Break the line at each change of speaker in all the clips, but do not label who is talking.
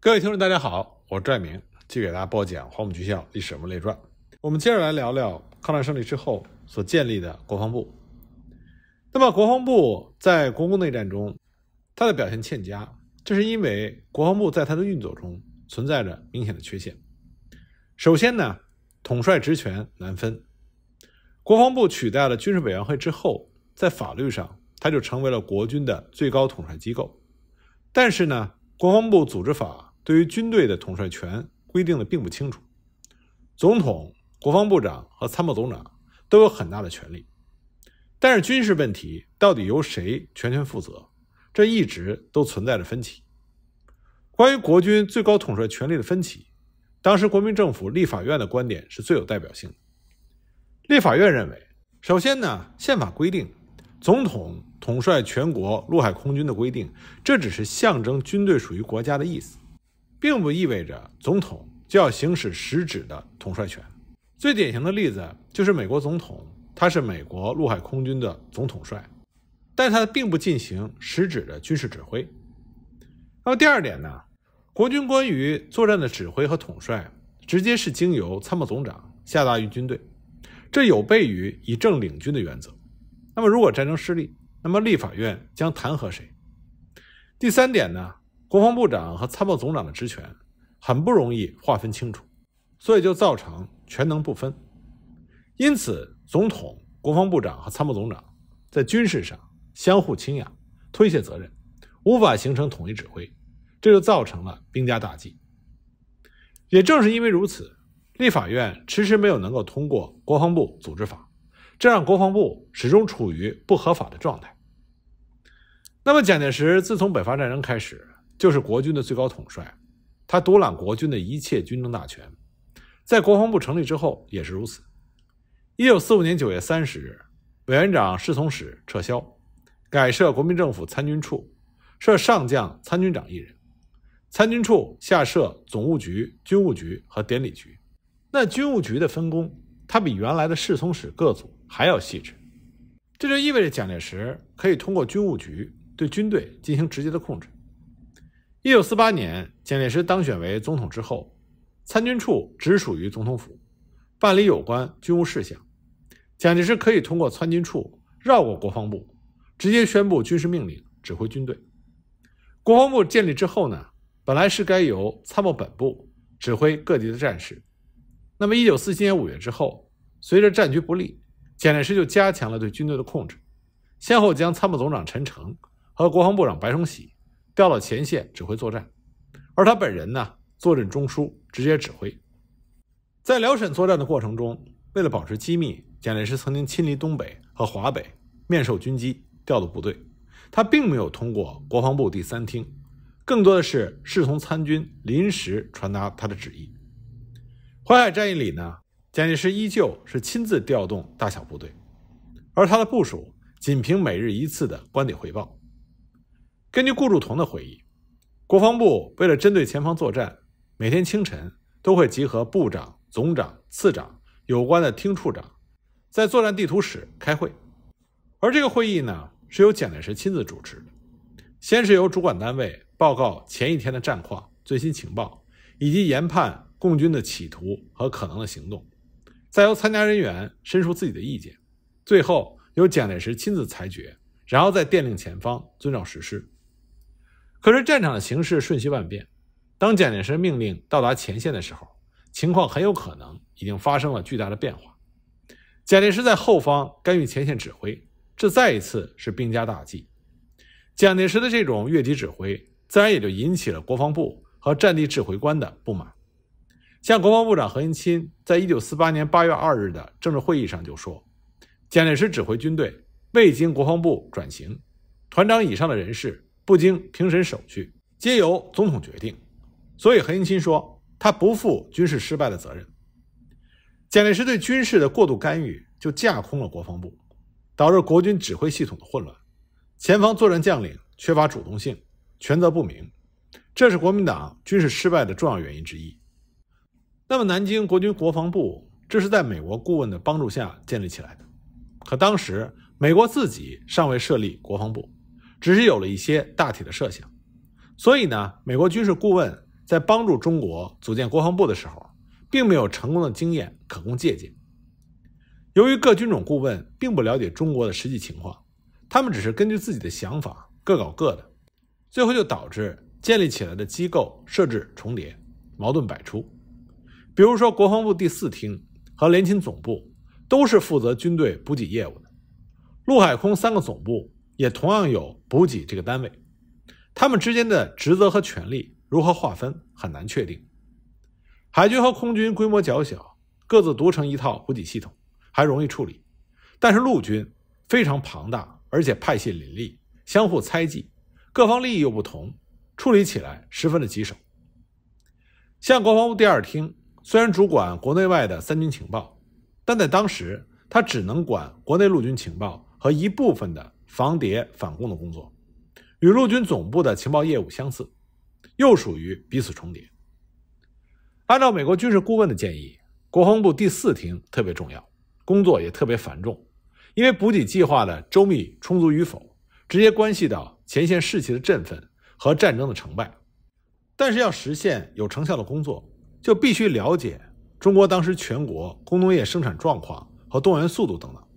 各位听众，大家好，我是翟明，继续给大家播讲《黄埔军校历史人物列传》。我们接着来聊聊抗战胜利之后所建立的国防部。那么国防部在国共内战中，它的表现欠佳，这是因为国防部在它的运作中存在着明显的缺陷。首先呢，统帅职权难分。国防部取代了军事委员会之后，在法律上它就成为了国军的最高统帅机构。但是呢，国防部组织法。对于军队的统帅权规定的并不清楚，总统、国防部长和参谋总长都有很大的权利，但是军事问题到底由谁全权负责，这一直都存在着分歧。关于国军最高统帅权力的分歧，当时国民政府立法院的观点是最有代表性的。立法院认为，首先呢，宪法规定总统统帅全国陆海空军的规定，这只是象征军队属于国家的意思。并不意味着总统就要行使实质的统帅权。最典型的例子就是美国总统，他是美国陆海空军的总统帅，但他并不进行实质的军事指挥。那么第二点呢？国军关于作战的指挥和统帅，直接是经由参谋总长下达于军队，这有悖于以政领军的原则。那么如果战争失利，那么立法院将弹劾谁？第三点呢？国防部长和参谋总长的职权很不容易划分清楚，所以就造成全能不分。因此，总统、国防部长和参谋总长在军事上相互倾轧、推卸责任，无法形成统一指挥，这就造成了兵家大忌。也正是因为如此，立法院迟迟没有能够通过国防部组织法，这让国防部始终处于不合法的状态。那么，蒋介石自从北伐战争开始。就是国军的最高统帅，他独揽国军的一切军政大权。在国防部成立之后也是如此。一九四五年九月三十日，委员长侍从室撤销，改设国民政府参军处，设上将参军长一人。参军处下设总务局、军务局和典礼局。那军务局的分工，它比原来的侍从室各组还要细致。这就意味着蒋介石可以通过军务局对军队进行直接的控制。一九四八年，蒋介石当选为总统之后，参军处直属于总统府，办理有关军务事项。蒋介石可以通过参军处绕过国防部，直接宣布军事命令，指挥军队。国防部建立之后呢，本来是该由参谋本部指挥各地的战士。那么一九四七年五月之后，随着战局不利，蒋介石就加强了对军队的控制，先后将参谋总长陈诚和国防部长白崇禧。调到前线指挥作战，而他本人呢，坐镇中枢，直接指挥。在辽沈作战的过程中，为了保持机密，蒋介石曾经亲临东北和华北面授军机，调度部队。他并没有通过国防部第三厅，更多的是侍从参军临时传达他的旨意。淮海战役里呢，蒋介石依旧是亲自调动大小部队，而他的部署仅凭每日一次的官邸汇报。根据顾祝同的回忆，国防部为了针对前方作战，每天清晨都会集合部长、总长、次长、有关的厅处长，在作战地图室开会。而这个会议呢，是由蒋介石亲自主持的。先是由主管单位报告前一天的战况、最新情报以及研判共军的企图和可能的行动，再由参加人员陈述自己的意见，最后由蒋介石亲自裁决，然后再电令前方遵照实施。可是战场的形势瞬息万变，当蒋介石命令到达前线的时候，情况很有可能已经发生了巨大的变化。蒋介石在后方干预前线指挥，这再一次是兵家大忌。蒋介石的这种越级指挥，自然也就引起了国防部和战地指挥官的不满。像国防部长何应钦在一九四八年八月二日的政治会议上就说：“蒋介石指挥军队未经国防部转型，团长以上的人士不经评审手续，皆由总统决定。所以何应钦说，他不负军事失败的责任。蒋介石对军事的过度干预，就架空了国防部，导致国军指挥系统的混乱，前方作战将领缺乏主动性，权责不明，这是国民党军事失败的重要原因之一。那么，南京国军国防部，这是在美国顾问的帮助下建立起来的，可当时美国自己尚未设立国防部。只是有了一些大体的设想，所以呢，美国军事顾问在帮助中国组建国防部的时候，并没有成功的经验可供借鉴。由于各军种顾问并不了解中国的实际情况，他们只是根据自己的想法各搞各的，最后就导致建立起来的机构设置重叠，矛盾百出。比如说，国防部第四厅和联勤总部都是负责军队补给业务的，陆海空三个总部。也同样有补给这个单位，他们之间的职责和权利如何划分很难确定。海军和空军规模较小，各自独成一套补给系统，还容易处理。但是陆军非常庞大，而且派系林立，相互猜忌，各方利益又不同，处理起来十分的棘手。像国防部第二厅，虽然主管国内外的三军情报，但在当时他只能管国内陆军情报和一部分的。防谍反共的工作，与陆军总部的情报业务相似，又属于彼此重叠。按照美国军事顾问的建议，国防部第四厅特别重要，工作也特别繁重，因为补给计划的周密充足与否，直接关系到前线士气的振奋和战争的成败。但是要实现有成效的工作，就必须了解中国当时全国工农业生产状况和动员速度等等。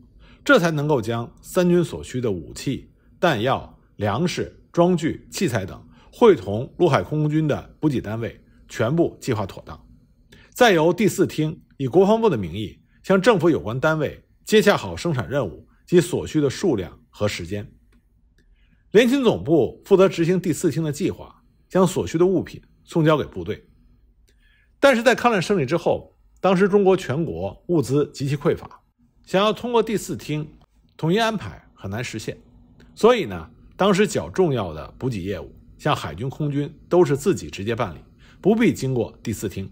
这才能够将三军所需的武器、弹药、粮食、装具、器材等，会同陆海空军的补给单位，全部计划妥当，再由第四厅以国防部的名义，向政府有关单位接洽好生产任务及所需的数量和时间。联勤总部负责执行第四厅的计划，将所需的物品送交给部队。但是在抗战胜利之后，当时中国全国物资极其匮乏。想要通过第四厅统一安排很难实现，所以呢，当时较重要的补给业务，像海军、空军都是自己直接办理，不必经过第四厅。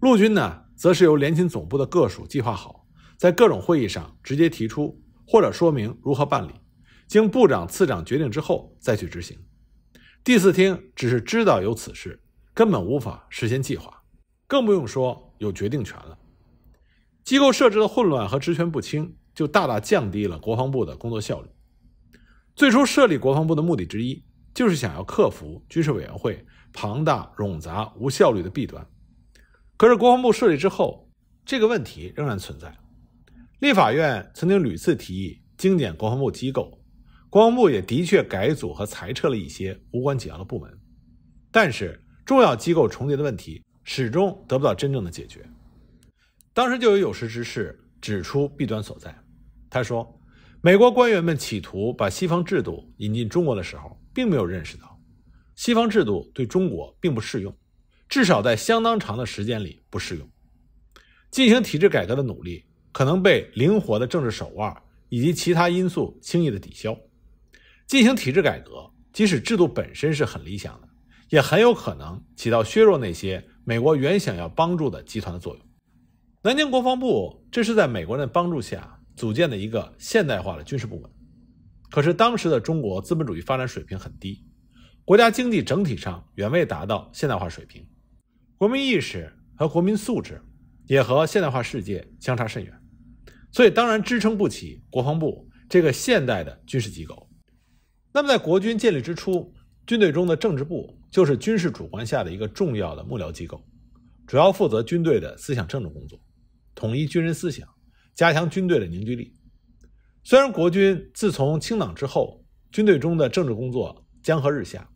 陆军呢，则是由联勤总部的各属计划好，在各种会议上直接提出或者说明如何办理，经部长、次长决定之后再去执行。第四厅只是知道有此事，根本无法事先计划，更不用说有决定权了。机构设置的混乱和职权不清，就大大降低了国防部的工作效率。最初设立国防部的目的之一，就是想要克服军事委员会庞大冗杂、无效率的弊端。可是国防部设立之后，这个问题仍然存在。立法院曾经屡次提议精简国防部机构，国防部也的确改组和裁撤了一些无关紧要的部门，但是重要机构重叠的问题始终得不到真正的解决。当时就有有识之士指出弊端所在。他说：“美国官员们企图把西方制度引进中国的时候，并没有认识到西方制度对中国并不适用，至少在相当长的时间里不适用。进行体制改革的努力，可能被灵活的政治手腕以及其他因素轻易的抵消。进行体制改革，即使制度本身是很理想的，也很有可能起到削弱那些美国原想要帮助的集团的作用。”南京国防部这是在美国人的帮助下组建的一个现代化的军事部门，可是当时的中国资本主义发展水平很低，国家经济整体上远未达到现代化水平，国民意识和国民素质也和现代化世界相差甚远，所以当然支撑不起国防部这个现代的军事机构。那么在国军建立之初，军队中的政治部就是军事主官下的一个重要的幕僚机构，主要负责军队的思想政治工作。统一军人思想，加强军队的凝聚力。虽然国军自从清党之后，军队中的政治工作江河日下，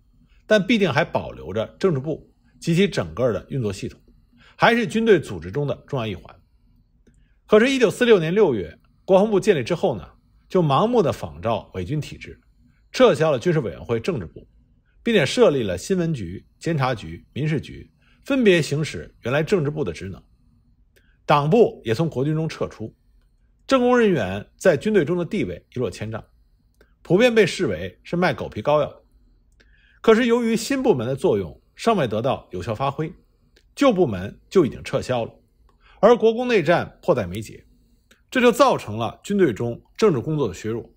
但毕竟还保留着政治部及其整个的运作系统，还是军队组织中的重要一环。可是，1946年6月，国防部建立之后呢，就盲目的仿照伪军体制，撤销了军事委员会政治部，并且设立了新闻局、监察局、民事局，分别行使原来政治部的职能。党部也从国军中撤出，政工人员在军队中的地位一落千丈，普遍被视为是卖狗皮膏药。的。可是由于新部门的作用尚未得到有效发挥，旧部门就已经撤销了，而国共内战迫在眉睫，这就造成了军队中政治工作的削弱。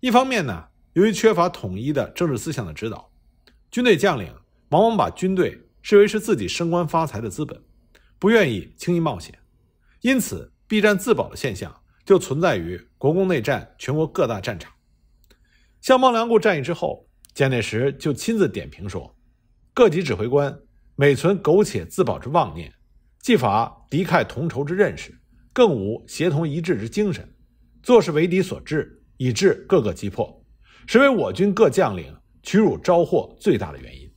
一方面呢，由于缺乏统一的政治思想的指导，军队将领往往把军队视为是自己升官发财的资本，不愿意轻易冒险。因此，避战自保的现象就存在于国共内战全国各大战场。像孟良崮战役之后，蒋介石就亲自点评说：“各级指挥官每存苟且自保之妄念，既乏敌忾同仇之认识，更无协同一致之精神，做事为敌所致，以致各个击破，实为我军各将领屈辱招祸最大的原因。”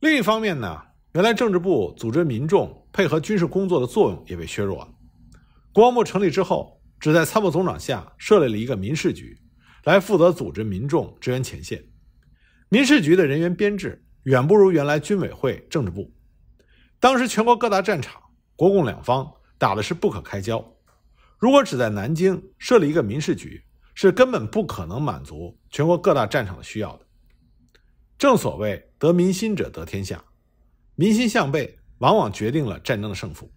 另一方面呢？原来政治部组织民众配合军事工作的作用也被削弱了。国防部成立之后，只在参谋总长下设立了一个民事局，来负责组织民众支援前线。民事局的人员编制远不如原来军委会政治部。当时全国各大战场，国共两方打的是不可开交。如果只在南京设立一个民事局，是根本不可能满足全国各大战场的需要的。正所谓得民心者得天下。民心向背往往决定了战争的胜负。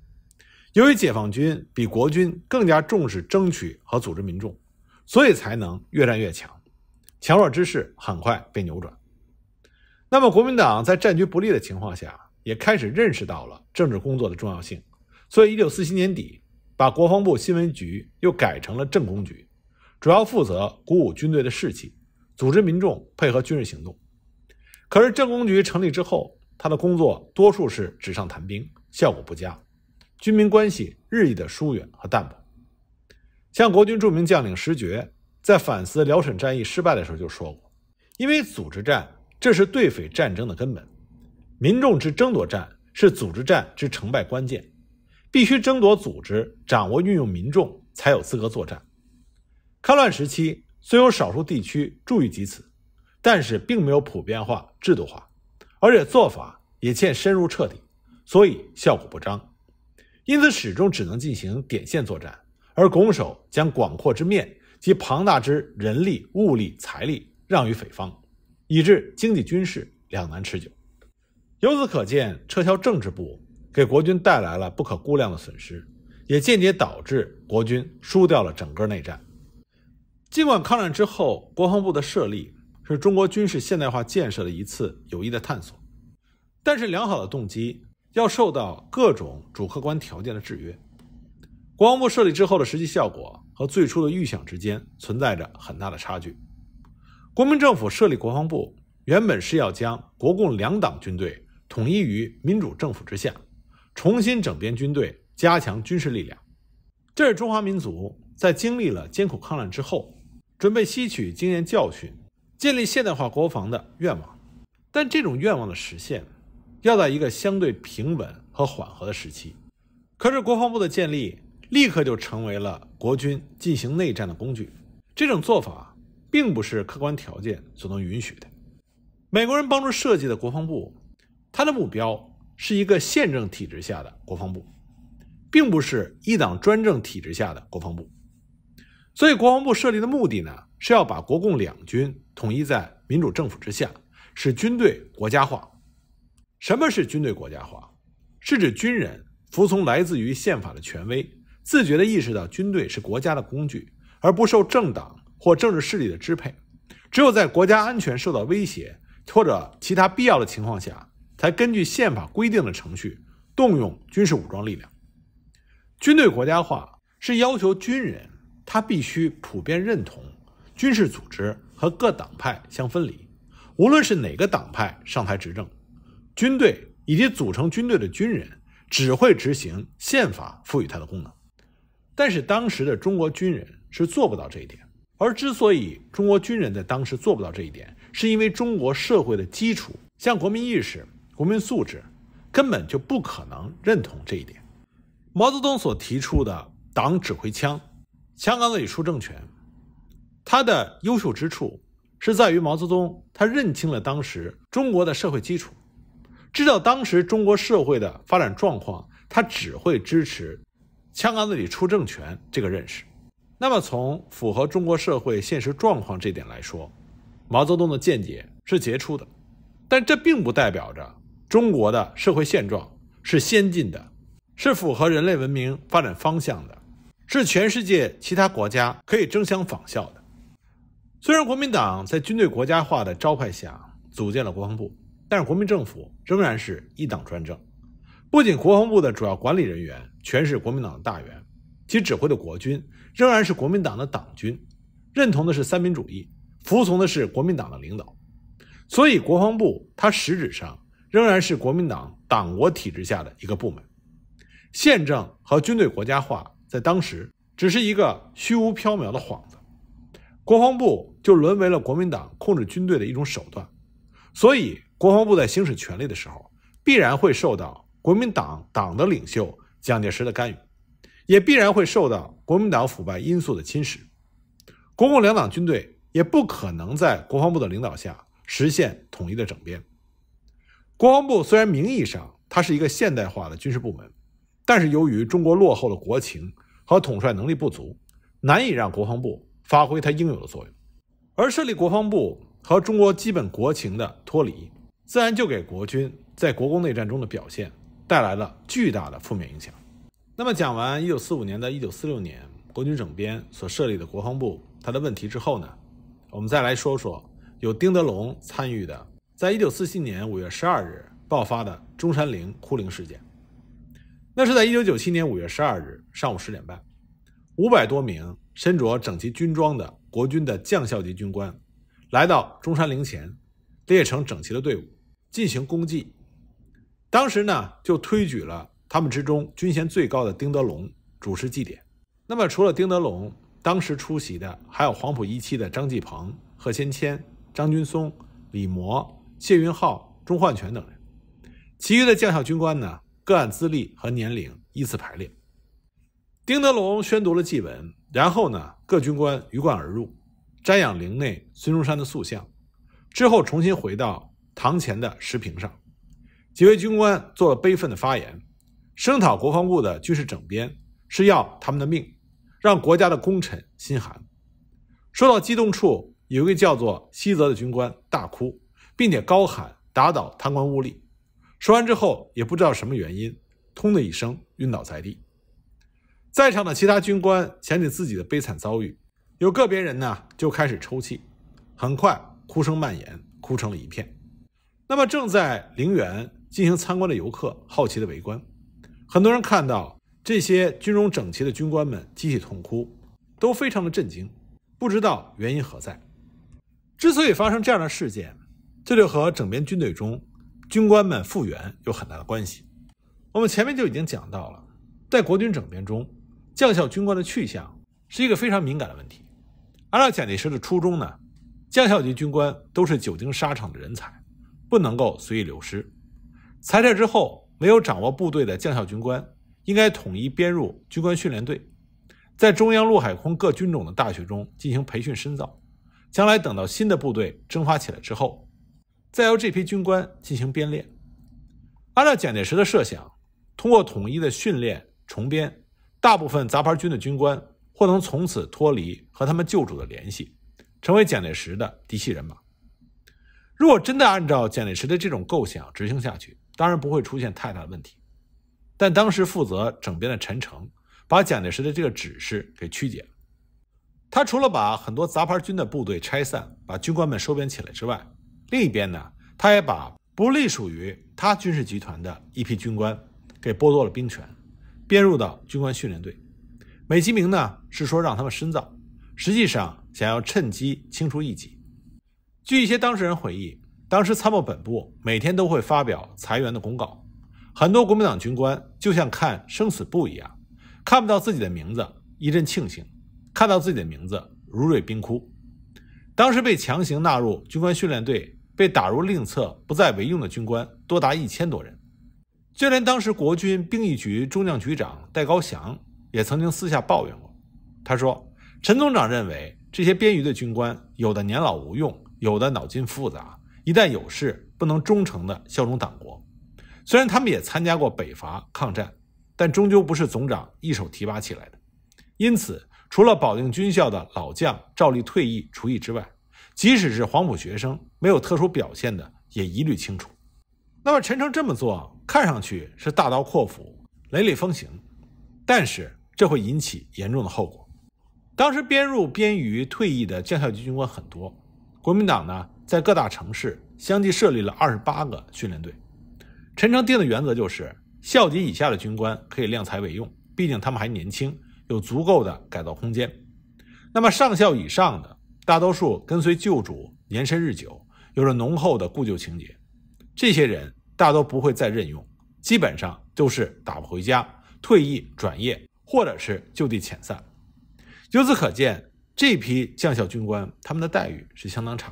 由于解放军比国军更加重视争取和组织民众，所以才能越战越强，强弱之势很快被扭转。那么，国民党在战局不利的情况下，也开始认识到了政治工作的重要性，所以一九四七年底，把国防部新闻局又改成了政工局，主要负责鼓舞军队的士气，组织民众配合军事行动。可是，政工局成立之后，他的工作多数是纸上谈兵，效果不佳，军民关系日益的疏远和淡薄。像国军著名将领石觉在反思辽沈战役失败的时候就说过：“因为组织战，这是对匪战争的根本；民众之争夺战，是组织战之成败关键。必须争夺组织，掌握运用民众，才有资格作战。”抗乱时期虽有少数地区注意及此，但是并没有普遍化、制度化。而且做法也欠深入彻底，所以效果不彰，因此始终只能进行点线作战，而拱手将广阔之面及庞大之人力、物力、财力让于匪方，以致经济、军事两难持久。由此可见，撤销政治部给国军带来了不可估量的损失，也间接导致国军输掉了整个内战。尽管抗战之后，国防部的设立。是中国军事现代化建设的一次有益的探索，但是良好的动机要受到各种主客观条件的制约。国防部设立之后的实际效果和最初的预想之间存在着很大的差距。国民政府设立国防部，原本是要将国共两党军队统一于民主政府之下，重新整编军队，加强军事力量。这是中华民族在经历了艰苦抗战之后，准备吸取经验教训。建立现代化国防的愿望，但这种愿望的实现要在一个相对平稳和缓和的时期。可是国防部的建立立刻就成为了国军进行内战的工具。这种做法并不是客观条件所能允许的。美国人帮助设计的国防部，它的目标是一个宪政体制下的国防部，并不是一党专政体制下的国防部。所以，国防部设立的目的呢，是要把国共两军。统一在民主政府之下，使军队国家化。什么是军队国家化？是指军人服从来自于宪法的权威，自觉地意识到军队是国家的工具，而不受政党或政治势力的支配。只有在国家安全受到威胁或者其他必要的情况下，才根据宪法规定的程序动用军事武装力量。军队国家化是要求军人，他必须普遍认同。军事组织和各党派相分离，无论是哪个党派上台执政，军队以及组成军队的军人只会执行宪法赋予他的功能。但是当时的中国军人是做不到这一点，而之所以中国军人在当时做不到这一点，是因为中国社会的基础，像国民意识、国民素质，根本就不可能认同这一点。毛泽东所提出的“党指挥枪”，枪杆子里出政权。他的优秀之处是在于毛泽东，他认清了当时中国的社会基础，知道当时中国社会的发展状况，他只会支持“枪杆子里出政权”这个认识。那么从符合中国社会现实状况这点来说，毛泽东的见解是杰出的，但这并不代表着中国的社会现状是先进的，是符合人类文明发展方向的，是全世界其他国家可以争相仿效的。虽然国民党在军队国家化的招牌下组建了国防部，但是国民政府仍然是一党专政。不仅国防部的主要管理人员全是国民党的大员，其指挥的国军仍然是国民党的党军，认同的是三民主义，服从的是国民党的领导。所以，国防部它实质上仍然是国民党党国体制下的一个部门。宪政和军队国家化在当时只是一个虚无缥缈的幌子。国防部就沦为了国民党控制军队的一种手段，所以国防部在行使权力的时候，必然会受到国民党党的领袖蒋介石的干预，也必然会受到国民党腐败因素的侵蚀。国共两党军队也不可能在国防部的领导下实现统一的整编。国防部虽然名义上它是一个现代化的军事部门，但是由于中国落后的国情和统帅能力不足，难以让国防部。发挥它应有的作用，而设立国防部和中国基本国情的脱离，自然就给国军在国共内战中的表现带来了巨大的负面影响。那么讲完一九四五年的一九四六年国军整编所设立的国防部它的问题之后呢，我们再来说说有丁德龙参与的，在一九四七年五月十二日爆发的中山陵哭灵事件。那是在一九九七年五月十二日上午十点半，五百多名。身着整齐军装的国军的将校级军官，来到中山陵前，列成整齐的队伍进行攻击。当时呢，就推举了他们之中军衔最高的丁德龙主持祭典。那么，除了丁德龙，当时出席的还有黄埔一期的张继鹏、贺先谦、张军松、李摩、谢云浩、钟焕全等人。其余的将校军官呢，个按资历和年龄依次排列。丁德龙宣读了祭文，然后呢，各军官鱼贯而入，瞻仰陵内孙中山的塑像，之后重新回到堂前的石屏上，几位军官做了悲愤的发言，声讨国防部的军事整编是要他们的命，让国家的功臣心寒。说到激动处，有一个叫做西泽的军官大哭，并且高喊打倒贪官污吏。说完之后，也不知道什么原因，通的一声晕倒在地。在场的其他军官想起自己的悲惨遭遇，有个别人呢就开始抽泣，很快哭声蔓延，哭成了一片。那么正在陵园进行参观的游客好奇的围观，很多人看到这些军容整齐的军官们集体痛哭，都非常的震惊，不知道原因何在。之所以发生这样的事件，这就和整编军队中军官们复员有很大的关系。我们前面就已经讲到了，在国军整编中。将校军官的去向是一个非常敏感的问题。按照蒋介石的初衷呢，将校级军官都是久经沙场的人才，不能够随意流失。裁撤之后，没有掌握部队的将校军官，应该统一编入军官训练队，在中央陆海空各军种的大学中进行培训深造。将来等到新的部队征发起来之后，再由这批军官进行编练。按照蒋介石的设想，通过统一的训练重编。大部分杂牌军的军官或能从此脱离和他们旧主的联系，成为蒋介石的嫡系人马。如果真的按照蒋介石的这种构想执行下去，当然不会出现太大的问题。但当时负责整编的陈诚把蒋介石的这个指示给曲解了。他除了把很多杂牌军的部队拆散，把军官们收编起来之外，另一边呢，他也把不隶属于他军事集团的一批军官给剥夺了兵权。编入到军官训练队，美其名呢是说让他们深造，实际上想要趁机清除异己。据一些当事人回忆，当时参谋本部每天都会发表裁员的公告，很多国民党军官就像看生死簿一样，看不到自己的名字一阵庆幸，看到自己的名字如坠冰窟。当时被强行纳入军官训练队被打入另册不再为用的军官多达一千多人。就连当时国军兵役局中将局长戴高祥也曾经私下抱怨过，他说：“陈总长认为这些边余的军官，有的年老无用，有的脑筋复杂，一旦有事不能忠诚的效忠党国。虽然他们也参加过北伐抗战，但终究不是总长一手提拔起来的。因此，除了保定军校的老将照例退役除役之外，即使是黄埔学生没有特殊表现的，也一律清除。那么，陈诚这么做？”看上去是大刀阔斧、雷厉风行，但是这会引起严重的后果。当时编入编于退役的将校级军官很多，国民党呢在各大城市相继设立了二十八个训练队。陈诚定的原则就是，校级以下的军官可以量才为用，毕竟他们还年轻，有足够的改造空间。那么上校以上的，大多数跟随旧主年深日久，有着浓厚的故旧情结，这些人。大都不会再任用，基本上就是打不回家，退役转业或者是就地遣散。由此可见，这批将校军官他们的待遇是相当差，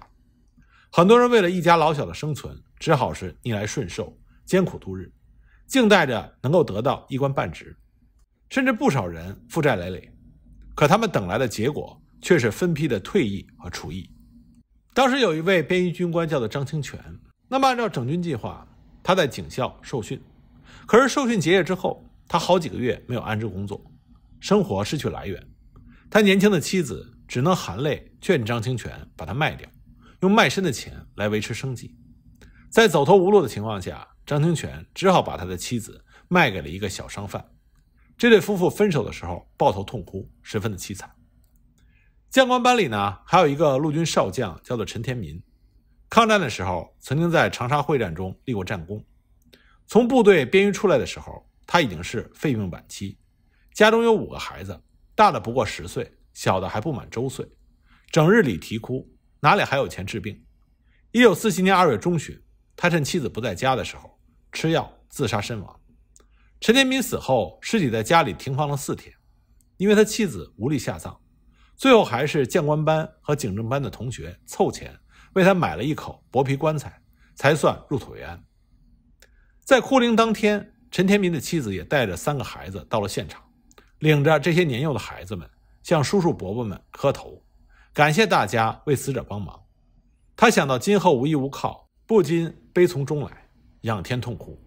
很多人为了一家老小的生存，只好是逆来顺受，艰苦度日，静待着能够得到一官半职，甚至不少人负债累累，可他们等来的结果却是分批的退役和除役。当时有一位边衣军官叫做张清泉，那么按照整军计划。他在警校受训，可是受训结业之后，他好几个月没有安置工作，生活失去来源。他年轻的妻子只能含泪劝张清泉把他卖掉，用卖身的钱来维持生计。在走投无路的情况下，张清泉只好把他的妻子卖给了一个小商贩。这对夫妇分手的时候抱头痛哭，十分的凄惨。将官班里呢，还有一个陆军少将，叫做陈天民。抗战的时候，曾经在长沙会战中立过战功。从部队边区出来的时候，他已经是肺病晚期，家中有五个孩子，大的不过十岁，小的还不满周岁，整日里啼哭，哪里还有钱治病？一九四七年二月中旬，他趁妻子不在家的时候，吃药自杀身亡。陈天民死后，尸体在家里停放了四天，因为他妻子无力下葬，最后还是将官班和警政班的同学凑钱。为他买了一口薄皮棺材，才算入土为安。在哭灵当天，陈天民的妻子也带着三个孩子到了现场，领着这些年幼的孩子们向叔叔伯伯们磕头，感谢大家为死者帮忙。他想到今后无依无靠，不禁悲从中来，仰天痛哭。